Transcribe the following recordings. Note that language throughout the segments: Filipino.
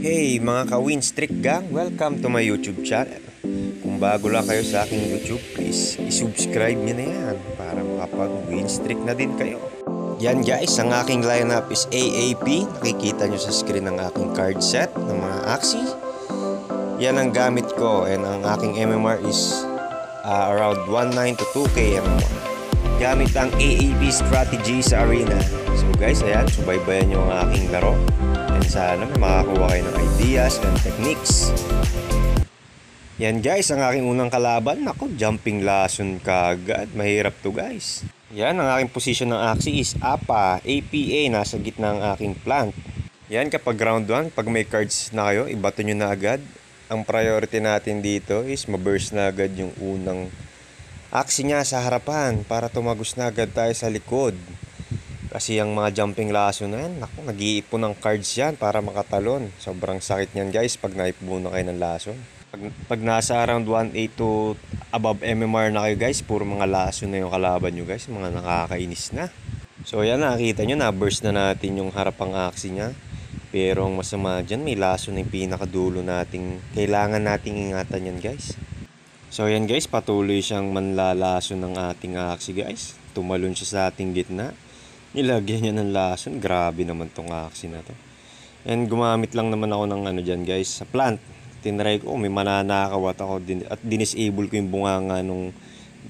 Hey mga ka-Win Streak Gang, welcome to my YouTube channel. Kung bago lang kayo sa aking YouTube, please isubscribe nyo na yan para makapag-win streak na din kayo. Yan guys, ang aking lineup is AAP. Nakikita nyo sa screen ang aking card set ng mga Axie. Yan ang gamit ko and ang aking MMR is uh, around 1.9 to 2k Gamit ang AAP strategy sa arena. So, guys. Ayan, subaybayan nyo ang aking laro. And sana may makakuha kayo ng ideas and techniques. Yan guys, ang aking unang kalaban. Nako, jumping lason kagad. Mahirap to guys. Yan, ang aking position ng axis is APA, APA, nasa gitna ng aking plant. Yan, kapag ground 1, pag may cards na kayo, ibato nyo na agad. Ang priority natin dito is maburst na agad yung unang axis niya sa harapan para tumagos na agad tayo sa likod. Kasi yung mga jumping lasso na yan, naku, nag-iipon ng cards yan para makatalon. Sobrang sakit niyan guys pag na kayo ng lasso. Pag, pag nasa around 1.8 to above MMR na kayo guys, puro mga lasso na yung kalaban nyo guys, mga nakakainis na. So yan, nakita nyo, na-burst na natin yung harapang aksi niya. Pero ang masama dyan, may lasso na yung pinakadulo nating, kailangan nating ingatan yan guys. So yan guys, patuloy siyang manlalaso ng ating aksi guys. Tumalon siya sa ating gitna nilagyan niya ng lason. Grabe naman tong axe na to. And gumamit lang naman ako ng ano dyan guys, sa plant. Tinry ko, oh, may mananakawat ako din, at dinisable ko yung bunga bunganga nung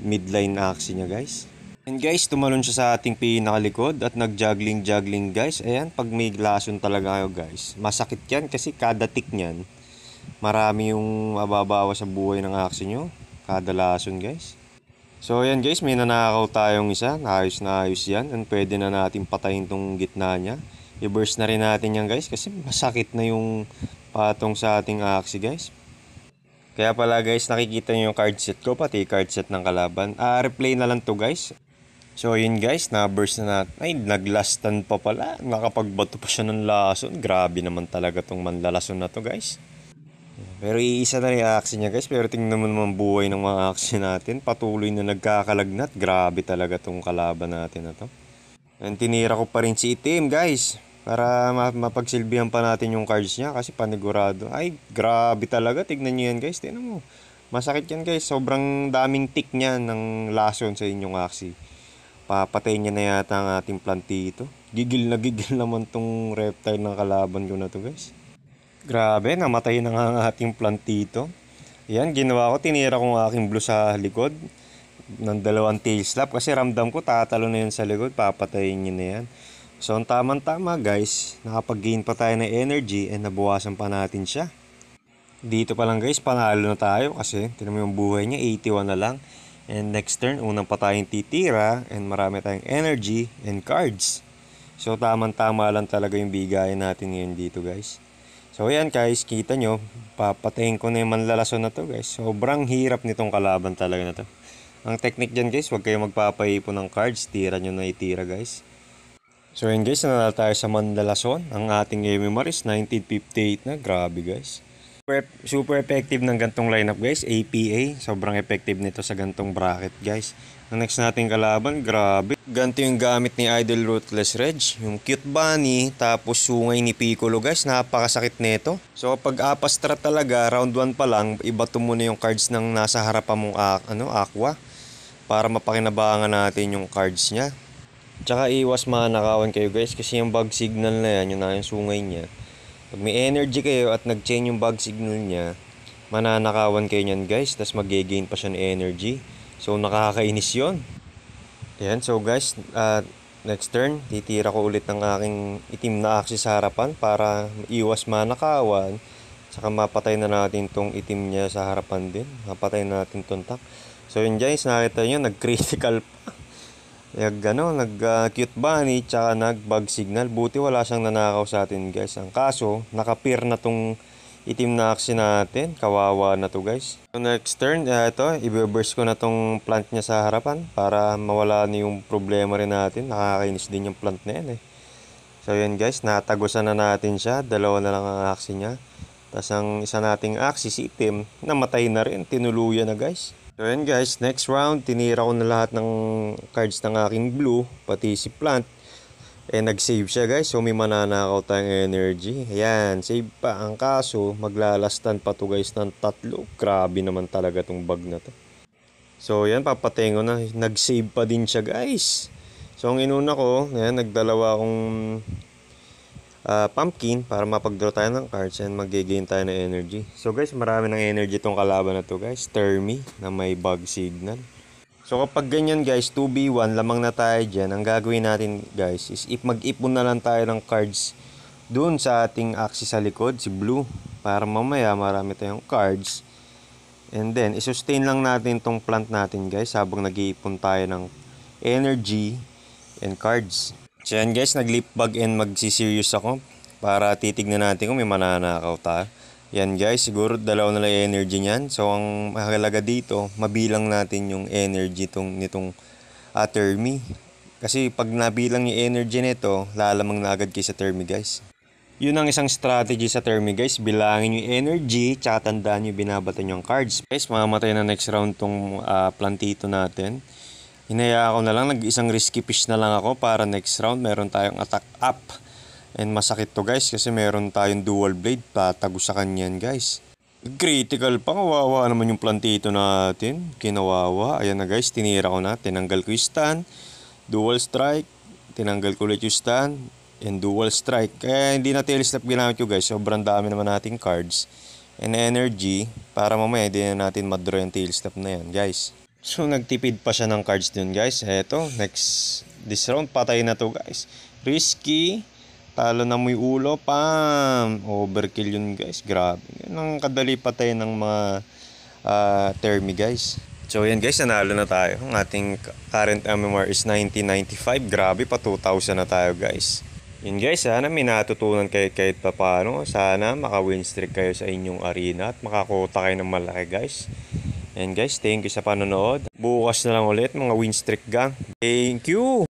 midline axe niya guys. And guys, tumalon siya sa ating pinakalikod at nag-juggling-juggling guys. Ayan, pag may lason talaga kayo guys, masakit yan kasi kada tick niyan, marami yung mababawa sa buhay ng axe nyo. Kada lason guys. So ayan guys, may nanakaw tayong isa. Naayos na ayos yan. And pwede na natin patayin tong gitna niya. I-burst na rin natin yan guys kasi masakit na yung patong sa ating axe guys. Kaya pala guys, nakikita nyo yung card set ko, pati card set ng kalaban. Uh, replay na lang to guys. So yun guys, na-burst na natin. Ay, naglastan pa pala. Nakapagbato pa siya ng lason. Grabe naman talaga tong manlalason na to guys. Pero iisa na rin action niya guys. Pero tingnan mo naman buhay ng mga action natin. Patuloy na nagkakalagnat. Grabe talaga tong kalaban natin na to. And tinira ko pa rin si Itim guys. Para mapagsilbihan pa natin yung cards niya kasi panigurado. Ay, grabe talaga. Tignan niyo yan guys. Tignan mo. Masakit yan guys. Sobrang daming tick niya ng lason sa inyong aksi. Papatay niya na yata ang ating plantito. Gigil na gigil naman tong reptile ng kalaban ko na to guys. Grabe, namatay na nga ang ating plantito. dito. ginawa ko, tinira ko ang aking blue sa likod ng dalawang tail slap kasi ramdam ko tatalo na yan sa likod, papatayin niya na yan. So, ang tamang-tama guys, nakapag-gain pa tayo ng energy and nabawasan pa natin siya. Dito pa lang guys, panalo na tayo kasi tinan mo yung buhay niya, 81 na lang. And next turn, unang pa tayong titira and marami tayong energy and cards. So, tamang-tama lang talaga yung bigayan natin ngayon dito guys. So ayan guys, kita nyo, papatayin ko na yung manlalason na to guys. Sobrang hirap nitong kalaban talaga na to. Ang technique dyan guys, huwag kayong magpapaipon ng cards, tira nyo na itira guys. So ayan guys, nanala tayo sa manlalason. Ang ating Amy Maris, 1958 na, grabe guys super, super effective ng gantong lineup guys. APA, sobrang effective nito sa gantong bracket guys. Ang next nating kalaban, grabe. Ganto yung gamit ni Idol Ruthless Reg. Yung cute bunny, tapos sungay ni Piccolo guys. Napakasakit nito. So pag apastra talaga, round 1 pa lang, iba muna yung cards ng nasa harapan mong ano, aqua. Para mapakinabangan natin yung cards niya. Tsaka iwas nakawan kayo guys kasi yung bug signal na yan, yun na yung sungay niya pag may energy kayo at nag-chain yung bug signal niya, mananakawan kayo niyan guys, tapos mag-gain pa siya ng energy. So nakakainis yon Ayan, so guys, uh, next turn, titira ko ulit ng aking itim na axis sa harapan para iwas manakawan. Saka mapatay na natin tong itim niya sa harapan din. Mapatay na natin tong tank. So yun guys, nakita nyo, nag-critical pa. Nag, ano, nag uh, cute bunny, tsaka nag bug signal. Buti wala siyang nanakaw sa atin guys. Ang kaso, nakapir na tong itim na axe natin. Kawawa na to guys. So next turn, uh, ito, i-burst ko na tong plant niya sa harapan para mawala na yung problema rin natin. Nakakainis din yung plant na yan eh. So yun guys, natagusan na natin siya. Dalawa na lang ang axe niya. Tapos ang isa nating axe, si itim, namatay na rin. Tinuluyan na guys. So yan guys, next round, tinira ko na lahat ng cards ng aking blue, pati si plant. Eh nag-save siya guys, so may mananakaw tayong energy. Ayan, save pa. Ang kaso, maglalastan pa to guys ng tatlo. Grabe naman talaga tong bag na to. So yan, papatengo na. Nag-save pa din siya guys. So ang inuna ko, ayan, nagdalawa akong uh, pumpkin para mapag tayo ng cards and mag tayo ng energy. So guys, marami ng energy itong kalaban na to guys. Termi na may bug signal. So kapag ganyan guys, 2v1, lamang na tayo dyan. Ang gagawin natin guys is if mag-ipon na lang tayo ng cards dun sa ating axis sa likod, si blue. Para mamaya marami tayong cards. And then, isustain lang natin tong plant natin guys habang nag-iipon tayo ng energy and cards. So yan guys, nag-leap bag and magsiserious ako para titignan natin kung may mananakaw ta. Yan guys, siguro dalaw na lang yung energy niyan. So ang mahalaga dito, mabilang natin yung energy tong, nitong uh, termi. Kasi pag nabilang yung energy nito, lalamang na agad kay sa termi guys. Yun ang isang strategy sa termi guys, bilangin yung energy, tsaka tandaan yung binabata yung cards. Guys, mamatay na next round tong uh, plantito natin. Hinaya ako na lang, nag-isang risky fish na lang ako para next round meron tayong attack up. And masakit to guys kasi meron tayong dual blade patago sa kanyan guys. Critical pa, kawawa naman yung plantito natin. Kinawawa. Ayan na guys, tinira ko na. Tinanggal ko yung stun. Dual strike. Tinanggal ko ulit yung stun. And dual strike. Kaya hindi na tail slap ginamit ko guys. Sobrang dami naman nating cards. And energy. Para mamaya hindi na natin madro yung tail slap na yan guys. So, nagtipid pa siya ng cards dun, guys. Eto, next, this round, patay na to, guys. Risky. Talo na mo ulo. Pam! Overkill yun, guys. Grabe. Yan ang kadali patay ng mga uh, termi, guys. So, yan, guys. Nanalo na tayo. Ang ating current MMR is 1995. Grabe, pa 2,000 na tayo, guys. Yun, guys. Sana may natutunan kayo kahit pa paano. Sana maka-win streak kayo sa inyong arena at makakota kayo ng malaki, guys. And guys, thank you sa panonood. Bukas na lang ulit mga win streak gang. Thank you!